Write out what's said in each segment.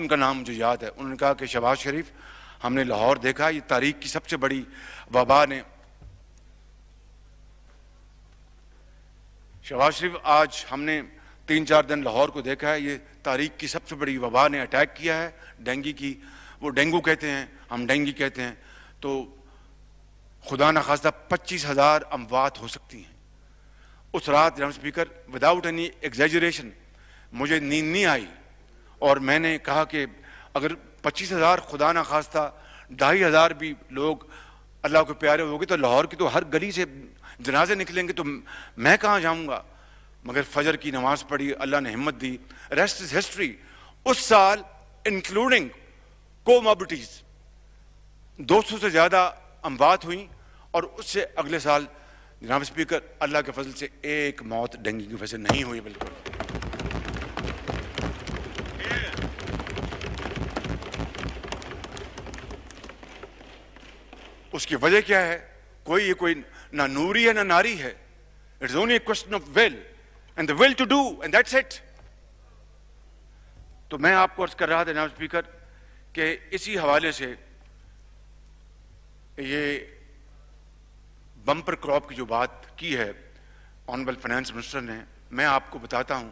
उनका नाम मुझे याद है उन्होंने कहा कि शहबाज शरीफ हमने लाहौर देखा ये तारीख की सबसे बड़ी वबा ने शहबाज शरीफ आज हमने तीन चार दिन लाहौर को देखा है ये तारीख की सबसे बड़ी वबा ने अटैक किया है डेंगू की वो डेंगू कहते हैं हम डेंगू कहते हैं तो खुदा न खासा पच्चीस हज़ार अमवात हो सकती हैं उस रात स्पीकर विदाउट एनी एग्जेजरेशन मुझे नींद नहीं आई और मैंने कहा कि अगर पच्चीस हज़ार खुदा ना था ढाई हज़ार भी लोग अल्लाह के प्यारे हो गए तो लाहौर की तो हर गली से जनाजे निकलेंगे तो मैं कहाँ जाऊँगा मगर फजर की नमाज़ पढ़ी अल्लाह ने हिम्मत दी रेस्ट इज़ हिस्ट्री उस साल इंक्लूडिंग कोमोबिटीज़ दो सौ से ज़्यादा अमवात हुई और उससे अगले साल जनाब स्पीकर अल्लाह के फजल से एक मौत डेंगू की वजह से नहीं हुई बिल्कुल उसकी वजह क्या है कोई ये कोई ना नूरी है ना नारी है it's only question of will and the will to do and that's it तो मैं आपको अर्ज कर रहा था जनाब स्पीकर के इसी हवाले से ये बम्पर क्रॉप की जो बात की है ऑनरेबल फाइनेंस मिनिस्टर ने मैं आपको बताता हूं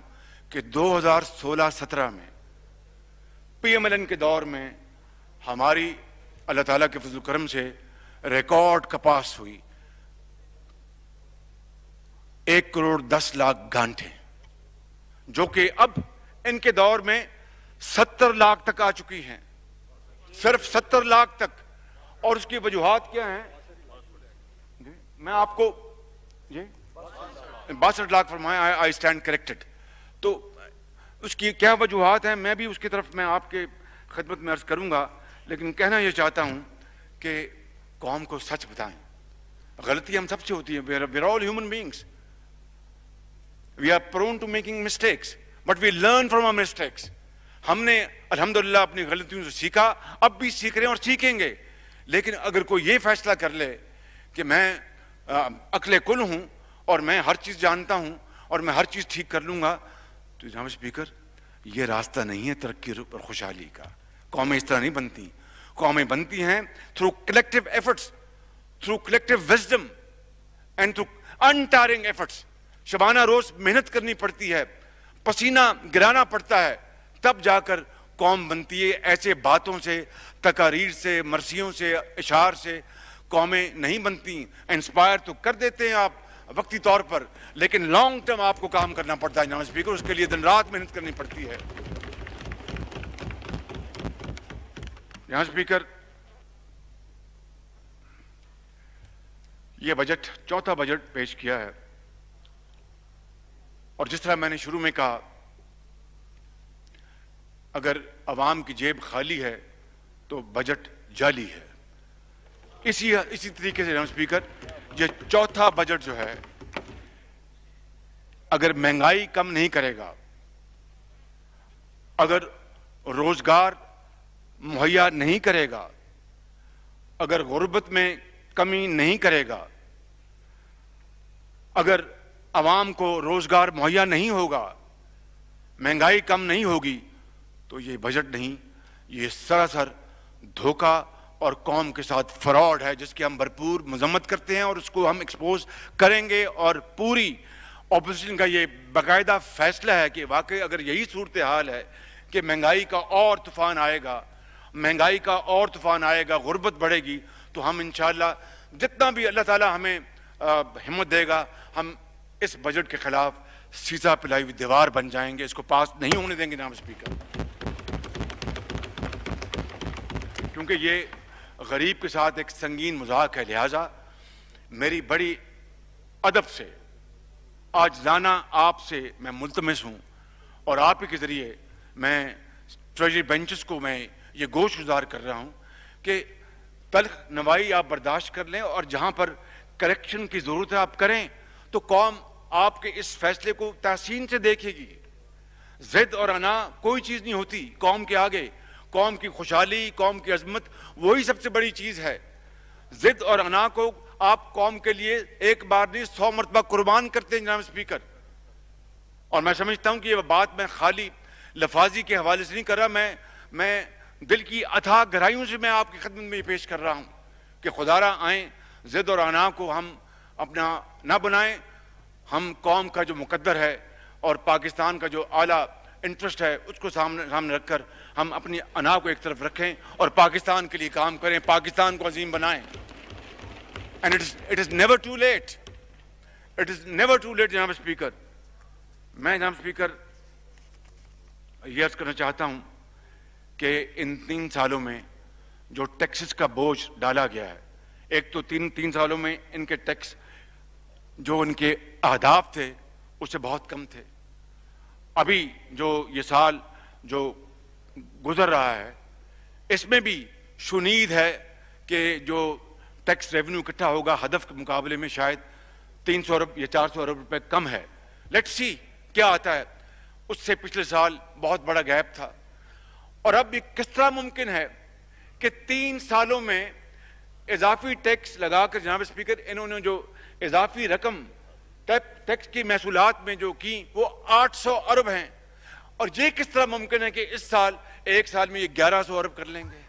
कि 2016-17 में पीएमएलएन के दौर में हमारी अल्लाह ताला के फजल करम से रिकॉर्ड कपास हुई एक करोड़ दस लाख गांठे जो कि अब इनके दौर में सत्तर लाख तक आ चुकी हैं सिर्फ सत्तर लाख तक और उसकी वजूहत क्या है मैं आपको बासठ लाख फरमाया आई स्टैंड करेक्टेड तो उसकी क्या वजूहत है मैं भी उसकी तरफ मैं आपके खदमत में अर्ज करूंगा लेकिन कहना यह चाहता हूं कि कौम को सच बताएं गलती हम सबसे होती है we are all human beings we are prone to making mistakes but we learn from our mistakes हमने अल्हम्दुलिल्लाह अपनी गलतियों से सीखा अब भी सीख रहे हैं और सीखेंगे लेकिन अगर कोई ये फैसला कर ले कि मैं अकले कुल हूं और मैं हर चीज़ जानता हूं और मैं हर चीज़ ठीक कर लूंगा तो जनाब स्पीकर ये रास्ता नहीं है तरक्की और खुशहाली का कौमें इस तरह नहीं बनती कौमें बनती हैं through collective efforts through collective wisdom and through untiring efforts शबाना रोज मेहनत करनी पड़ती है पसीना गिराना पड़ता है तब जाकर कौम बनती है ऐसे बातों से तकारीर से मरसियों से इशार से कौमें नहीं बनती इंस्पायर तो कर देते हैं आप वक्ती तौर पर लेकिन लॉन्ग टर्म आपको काम करना पड़ता है जनाब स्पीकर उसके लिए दिन रात मेहनत करनी पड़ती है यहां स्पीकर यह बजट चौथा बजट पेश किया है और जिस तरह मैंने शुरू में कहा अगर आवाम की जेब खाली है तो बजट जाली है इसी इसी तरीके से स्पीकर यह चौथा बजट जो है अगर महंगाई कम नहीं करेगा अगर रोजगार मुहैया नहीं करेगा अगर गुर्बत में कमी नहीं करेगा अगर आवाम को रोजगार मुहैया नहीं होगा महंगाई कम नहीं होगी तो ये बजट नहीं ये सरासर धोखा और कौम के साथ फ्रॉड है जिसकी हम भरपूर मजम्मत करते हैं और उसको हम एक्सपोज करेंगे और पूरी ऑपोजिशन का ये बाकायदा फैसला है कि वाकई अगर यही सूरत हाल है कि महंगाई का और तूफान आएगा महंगाई का और तूफान आएगा गुर्बत बढ़ेगी तो हम इन जितना भी अल्लाह ताला हमें हिम्मत देगा हम इस बजट के ख़िलाफ़ सीधा पिलाई हुई दीवार बन जाएंगे इसको पास नहीं होने देंगे नाम स्पीकर क्योंकि ये गरीब के साथ एक संगीन मजाक है लिहाजा मेरी बड़ी अदब से आज जाना आपसे मैं मुलतमस हूँ और आप ही के ज़रिए मैं ट्रेजरी बेंचेस को मैं ये गोश गुजार कर रहा हूँ कि तलख नवाई आप बर्दाश्त कर लें और जहाँ पर करेक्शन की ज़रूरत है आप करें तो कौम आपके इस फैसले को तहसीन से देखेगी जिद और अना कोई चीज़ नहीं होती कौम के आगे कौम की खुशहाली कौम की अजमत वही सबसे बड़ी चीज़ है जिद और अना को आप कौम के लिए एक बार नहीं सौ मरतबा कुर्बान करते हैं जनाब स्पीकर और मैं समझता हूँ कि यह बात मैं खाली लफाजी के हवाले से नहीं कर रहा मैं मैं दिल की अथाह गहराइयों से मैं आपकी खदमत में पेश कर रहा हूँ कि खुदारा आए जिद और अना को हम अपना ना बनाएं हम कौम का जो मुकद्दर है और पाकिस्तान का जो आला इंटरेस्ट है उसको सामने सामने रखकर हम अपनी अना को एक तरफ रखें और पाकिस्तान के लिए काम करें पाकिस्तान को अजीम बनाएं and it is it is never too late it is never too late जनाब स्पीकर मैं जनाब स्पीकर यह करना चाहता हूँ कि इन तीन सालों में जो टैक्सेस का बोझ डाला गया है एक तो तीन तीन सालों में इनके टैक्स जो इनके अहदाफ थे उससे बहुत कम थे अभी जो ये साल जो गुजर रहा है इसमें भी शुनीद है कि जो टैक्स रेवेन्यू इकट्ठा होगा हदफ के मुकाबले में शायद तीन सौ अरब या चार सौ अरब रुपए कम है लेट्स सी क्या आता है उससे पिछले साल बहुत बड़ा गैप था और अब ये किस तरह मुमकिन है कि तीन सालों में इजाफी टैक्स लगाकर जनाब स्पीकर इन्होंने जो इजाफी रकम टैक्स की महसूलत में जो की वो 800 अरब हैं और ये किस तरह मुमकिन है कि इस साल एक साल में ये 1100 अरब कर लेंगे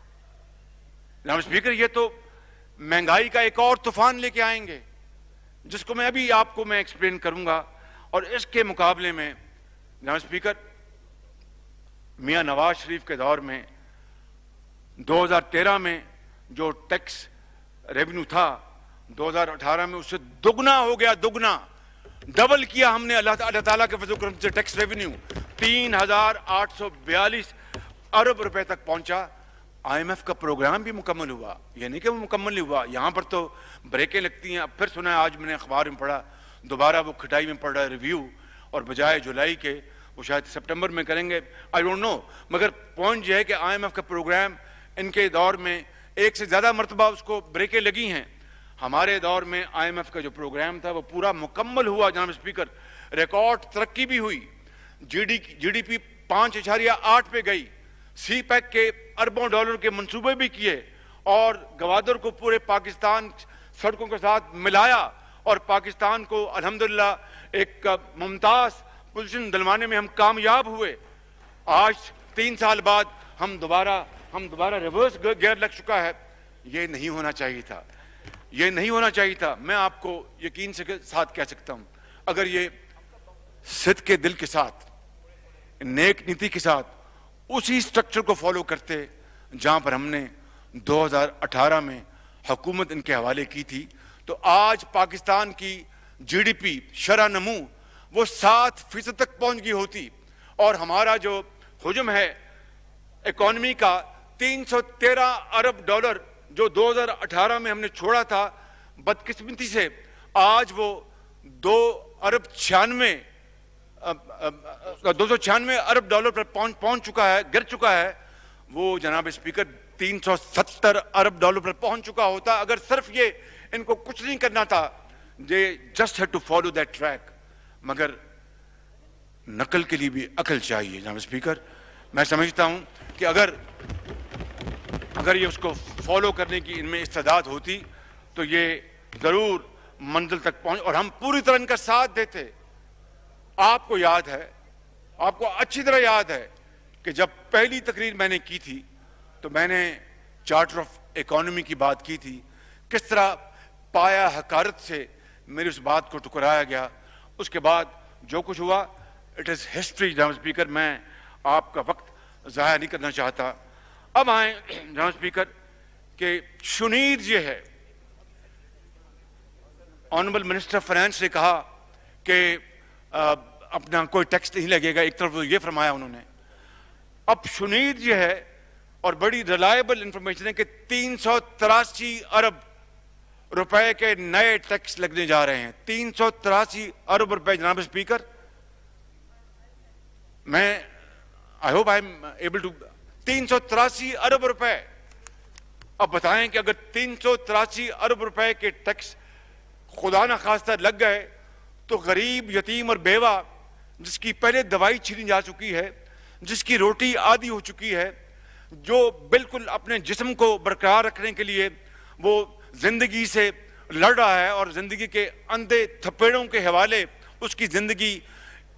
जनाब तो स्पीकर ये तो महंगाई का एक और तूफान लेके आएंगे जिसको मैं अभी आपको मैं एक्सप्लेन करूंगा और इसके मुकाबले में जनाब तो स्पीकर मियाँ नवाज शरीफ के दौर में 2013 में जो टैक्स रेवेन्यू था 2018 में उससे दुगना हो गया दुगना डबल किया हमने अल्लाह अल्लाह ताला के फजुक्रम से टैक्स रेवेन्यू तीन हजार आठ सौ बयालीस अरब रुपए तक पहुंचा आईएमएफ का प्रोग्राम भी मुकम्मल हुआ यानी कि वो मुकम्मल नहीं हुआ यहाँ पर तो ब्रेकें लगती हैं अब फिर सुना है आज मैंने अखबार में पढ़ा दोबारा वो खटाई में पढ़ा रिव्यू और बजाय जुलाई के वो शायद सितंबर में करेंगे आई डोंट नो मगर पॉइंट यह है कि आईएमएफ का प्रोग्राम इनके दौर में एक से ज़्यादा मरतबा उसको ब्रेकें लगी हैं हमारे दौर में आईएमएफ का जो प्रोग्राम था वो पूरा मुकम्मल हुआ जनाब स्पीकर रिकॉर्ड तरक्की भी हुई डी पी पांच इशारिया आठ पे गई सी पैक e के अरबों डॉलर के मंसूबे भी किए और गवादर को पूरे पाकिस्तान सड़कों के साथ मिलाया और पाकिस्तान को अलहमदिल्ला एक मुमताज़ पोजिशन दिलवाने में हम कामयाब हुए आज तीन साल बाद हम दोबारा हम दोबारा रिवर्स गेयर लग चुका है ये नहीं होना चाहिए था ये नहीं होना चाहिए था मैं आपको यकीन से साथ कह सकता हूं अगर ये सिद्ध के दिल के साथ नेक नीति के साथ उसी स्ट्रक्चर को फॉलो करते जहां पर हमने 2018 में हुकूमत इनके हवाले की थी तो आज पाकिस्तान की जीडीपी शरा नमू वो सात फीसद तक पहुंच गई होती और हमारा जो हजम है इकोनमी का 313 अरब डॉलर जो 2018 में हमने छोड़ा था बदकिस्मती से आज वो दो अरब छियानवे दो सौ छियानवे अरब डॉलर पर पहुंच पहुंच चुका है गिर चुका है वो जनाब स्पीकर 370 अरब डॉलर पर पहुंच चुका होता अगर सिर्फ ये इनको कुछ नहीं करना था they just had to follow that track मगर नकल के लिए भी अकल चाहिए जनाब स्पीकर मैं समझता हूँ कि अगर अगर ये उसको फॉलो करने की इनमें इस्तादात होती तो ये ज़रूर मंजिल तक पहुँच और हम पूरी तरह इनका साथ देते आपको याद है आपको अच्छी तरह याद है कि जब पहली तकरीर मैंने की थी तो मैंने चार्टर ऑफ इकोनॉमी की बात की थी किस तरह पाया हकारत से मेरी उस बात को टुकराया गया उसके बाद जो कुछ हुआ इट इज़ हिस्ट्री जनाब स्पीकर मैं आपका वक्त ज़ाया नहीं करना चाहता अब आए जनाब स्पीकर कि शुनीर जो है ऑनरेबल मिनिस्टर फाइनेंस ने कहा कि अपना कोई टैक्स नहीं लगेगा एक तरफ तो ये फरमाया उन्होंने अब शुनीर जी है और बड़ी रिलायबल इंफॉर्मेशन है कि तीन अरब रुपए के नए टैक्स लगने जा रहे हैं तीन सौ तिरासी अरब रुपए जनाब स्पीकर मैं I hope I am able to तीन सौ तिरासी अरब रुपए अब बताएं कि अगर तीन सौ तिरासी अरब रुपए के टैक्स खुदा न खास्ता लग गए तो गरीब यतीम और बेवा जिसकी पहले दवाई छीनी जा चुकी है जिसकी रोटी आदि हो चुकी है जो बिल्कुल अपने जिस्म को बरकरार रखने के लिए वो जिंदगी से लड़ रहा है और जिंदगी के अंधे थपेड़ों के हवाले उसकी जिंदगी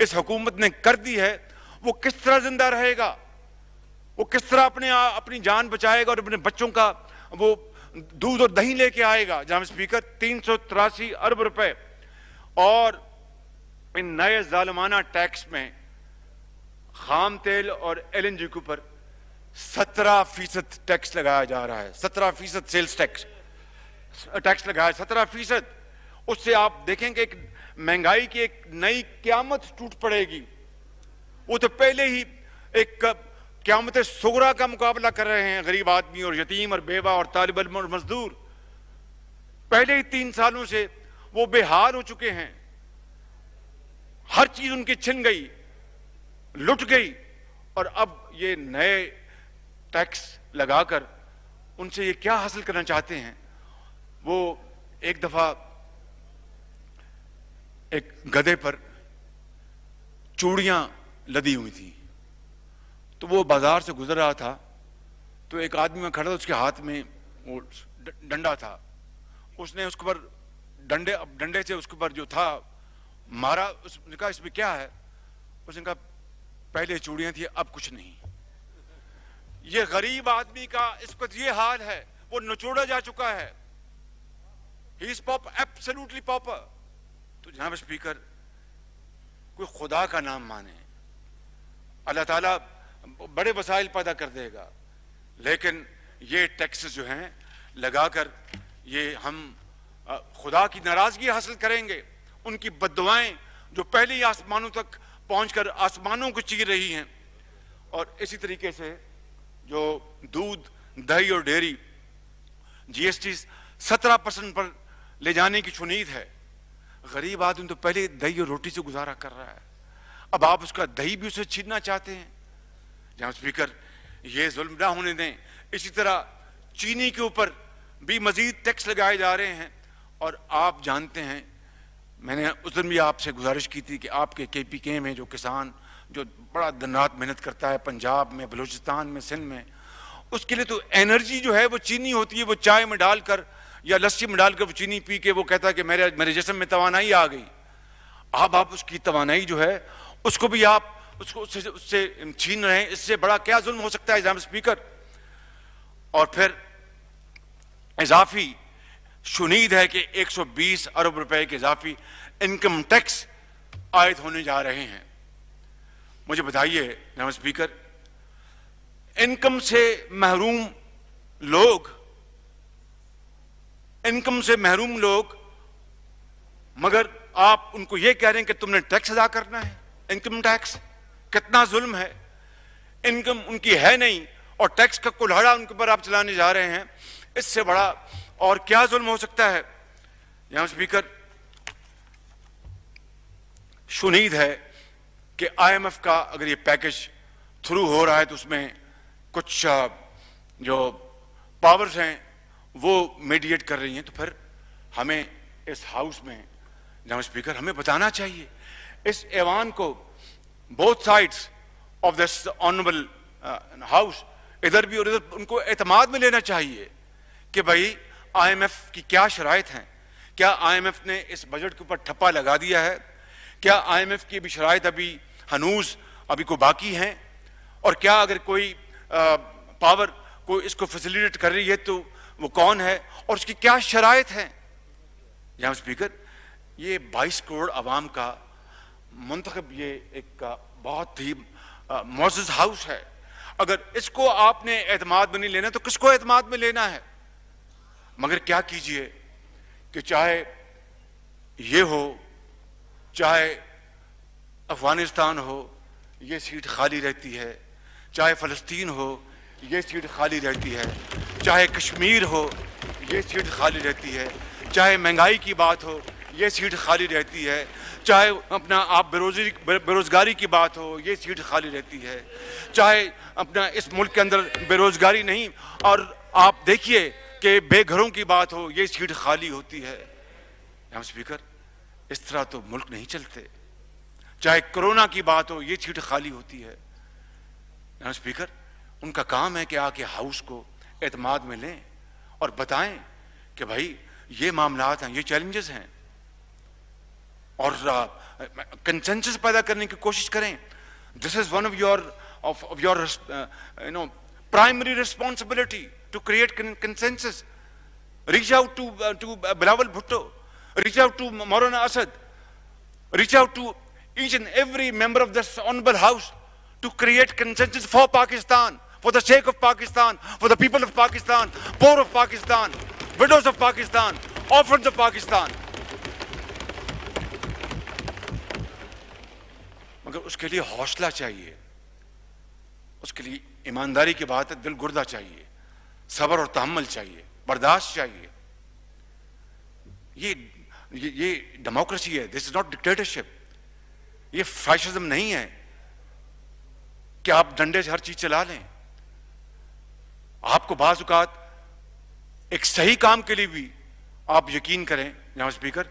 इस हुकूमत ने कर दी है वो किस तरह जिंदा रहेगा वो किस तरह अपने आ, अपनी जान बचाएगा और अपने बच्चों का वो दूध और दही लेके आएगा जहां स्पीकर तीन सौ तिरासी अरब रुपए और इन नए जालमाना टैक्स में खाम तेल और एल के ऊपर सत्रह फीसद टैक्स लगाया जा रहा है सत्रह फीसद सेल्स टैक्स टैक्स लगाया सत्रह फीसद उससे आप देखेंगे एक महंगाई की एक नई क्यामत टूट पड़ेगी वो तो पहले ही एक क्यामत सुगरा का मुकाबला कर रहे हैं गरीब आदमी और यतीम और बेवा और तालिब और मजदूर पहले ही तीन सालों से वो बेहाल हो चुके हैं हर चीज उनकी छिन गई लुट गई और अब ये नए टैक्स लगाकर उनसे ये क्या हासिल करना चाहते हैं वो एक दफा एक गधे पर चूड़ियां लदी हुई थी तो वो बाजार से गुजर रहा था तो एक आदमी में खड़ा था उसके हाथ में वो डंडा था उसने उसके ऊपर डंडे अब डंडे से उसके ऊपर जो था मारा उसने कहा इसमें क्या है उसने कहा पहले चूड़ियां थी अब कुछ नहीं ये गरीब आदमी का इस पर ये हाल है वो नचोड़ा जा चुका है he is pauper absolutely pauper तो जनाब स्पीकर कोई खुदा का नाम माने अल्लाह ताला बड़े वसाइल पैदा कर देगा लेकिन ये टैक्स जो हैं लगाकर ये हम खुदा की नाराज़गी हासिल करेंगे उनकी बदवाएं जो पहले ही आसमानों तक पहुंचकर कर आसमानों को चीर रही हैं और इसी तरीके से जो दूध दही और डेयरी जीएसटी सत्रह परसेंट पर ले जाने की चुनीद है गरीब आदमी तो पहले दही और रोटी से गुजारा कर रहा है अब आप उसका दही भी उसे छीनना चाहते हैं जहां स्पीकर ये जुल्म ना होने दें इसी तरह चीनी के ऊपर भी मजीद टैक्स लगाए जा रहे हैं और आप जानते हैं मैंने उस दिन भी आपसे गुजारिश की थी कि आपके के पी के में जो किसान जो बड़ा दिन रात मेहनत करता है पंजाब में बलूचिस्तान में सिंध में उसके लिए तो एनर्जी जो है वो चीनी होती है वो चाय में डालकर या लस्सी में डालकर वो चीनी पी के वो कहता है कि मेरे मेरे जिसम में तोानाई आ गई अब आप उसकी तोानाई जो है उसको भी आप उसको उससे उससे छीन रहे हैं इससे बड़ा क्या जुल्म हो सकता है एग्जाम स्पीकर और फिर इजाफी शुनीद है कि 120 अरब रुपए के इजाफी इनकम टैक्स आयद होने जा रहे हैं मुझे बताइए जनाब स्पीकर इनकम से महरूम लोग इनकम से महरूम लोग मगर आप उनको यह कह रहे हैं कि तुमने टैक्स अदा करना है इनकम टैक्स कितना जुल्म है इनकम उनकी है नहीं और टैक्स का कुल्हाड़ा उनके ऊपर आप चलाने जा रहे हैं इससे बड़ा और क्या जुल्म हो सकता है यहां स्पीकर सुनीद है कि आईएमएफ का अगर ये पैकेज थ्रू हो रहा है तो उसमें कुछ जो पावर्स हैं वो मेडिएट कर रही हैं तो फिर हमें इस हाउस में जहाँ स्पीकर हमें बताना चाहिए इस ऐवान को both sides of this honourable house इधर भी और इधर उनको एतमाद में लेना चाहिए कि भाई आईएमएफ की क्या शराइत हैं क्या आईएमएफ ने इस बजट के ऊपर ठप्पा लगा दिया है क्या आईएमएफ की भी शराइत अभी हनूज अभी को बाकी हैं और क्या अगर कोई आ, uh, पावर को इसको फैसिलिटेट कर रही है तो वो कौन है और उसकी क्या शराय है यहां स्पीकर ये 22 करोड़ आवाम का मंतखब ये एक बहुत ही मोज हाउस है अगर इसको आपने एतमाद में नहीं लेना तो किसको एतमाद में लेना है मगर क्या कीजिए कि चाहे ये हो चाहे अफगानिस्तान हो ये सीट खाली रहती है चाहे फ़लस्तीन हो ये सीट खाली रहती है चाहे कश्मीर हो ये सीट खाली रहती है चाहे महंगाई की बात हो ये सीट खाली रहती है चाहे अपना आप बेरोजगारी बेरोज़गारी की बात हो ये सीट खाली रहती है चाहे अपना इस मुल्क के अंदर बेरोज़गारी नहीं और आप देखिए कि बेघरों की बात हो ये सीट खाली होती है हम स्पीकर इस तरह तो मुल्क नहीं चलते चाहे कोरोना की बात हो ये सीट खाली होती है स्पीकर उनका काम है कि आके हाउस को एतमाद में लें और बताएं कि भाई ये मामला हैं ये चैलेंजेस हैं और कंसेंसस पैदा करने की कोशिश करें this is one of your of your you know primary responsibility to create consensus reach out to to Bilawal Bhutto reach out to Maulana Asad reach out to each and every member of this honourable house to create consensus for Pakistan for the sake of Pakistan, for the people of Pakistan, poor of Pakistan, widows of Pakistan, orphans of Pakistan. मगर उसके लिए हौसला चाहिए उसके लिए ईमानदारी की बात है दिल गुर्दा चाहिए सबर और तहमल चाहिए बर्दाश्त चाहिए ये ये, ये डेमोक्रेसी है दिस इज नॉट डिक्टेटरशिप ये फैशिज्म नहीं है कि आप डंडे से हर चीज चला लें आपको बाजुकात एक सही काम के लिए भी आप यकीन करें जहां स्पीकर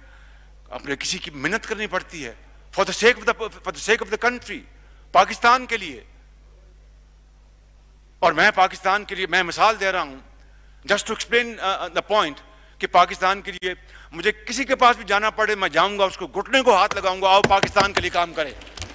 अपने किसी की मिन्नत करनी पड़ती है for the sake for the sake of the country Pakistan के लिए और मैं पाकिस्तान के लिए मैं मिसाल दे रहा हूं just to explain the point कि पाकिस्तान के लिए मुझे किसी के पास भी जाना पड़े मैं जाऊंगा उसको घुटने को हाथ लगाऊंगा आओ पाकिस्तान के लिए काम करें